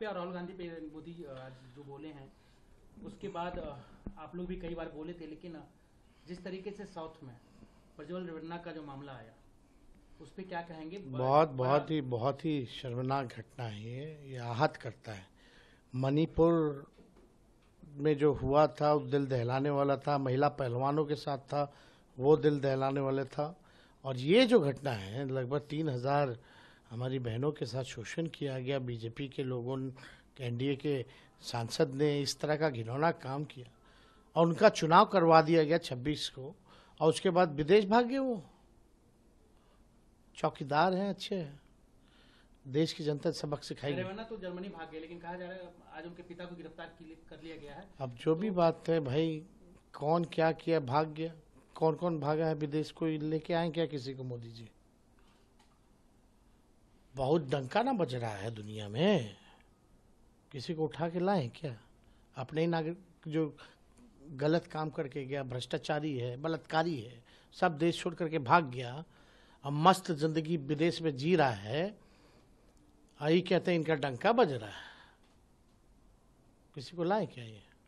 पे और राहुल गांधी पे मोदी जो बोले हैं उसके बाद आप लोग भी कई बार बोले थे लेकिन जिस तरीके से साउथ में प्रज्वल रेवन्ना का जो मामला आया उस पर क्या कहेंगे बहुत बहुत ही बहुत ही शर्मनाक घटना है ये ये आहत करता है मणिपुर में जो हुआ था वो दिल दहलाने वाला था महिला पहलवानों के साथ था वो दिल दहलाने वाला था और ये जो घटना है लगभग तीन हजार हमारी बहनों के साथ शोषण किया गया बीजेपी के लोगों एनडीए के सांसद ने इस तरह का घिनौना काम किया और उनका चुनाव करवा दिया गया 26 को और उसके बाद विदेश भाग गए वो चौकीदार हैं अच्छे हैं देश की जनता सबक सिखाई तो जर्मनी भाग गए लेकिन कहा जा रहा है आज उनके पिता को गिरफ्तार कर लिया गया है अब जो भी बात है भाई कौन क्या किया भाग गया कौन कौन भागा है विदेश को लेके आए क्या किसी को मोदी जी बहुत डंका ना बज रहा है दुनिया में किसी को उठा के लाए क्या अपने ही नागरिक जो गलत काम करके गया भ्रष्टाचारी है बलात्कारी है सब देश छोड़ करके भाग गया अब मस्त जिंदगी विदेश में जी रहा है आई कहते हैं इनका डंका बज रहा है किसी को लाए क्या ये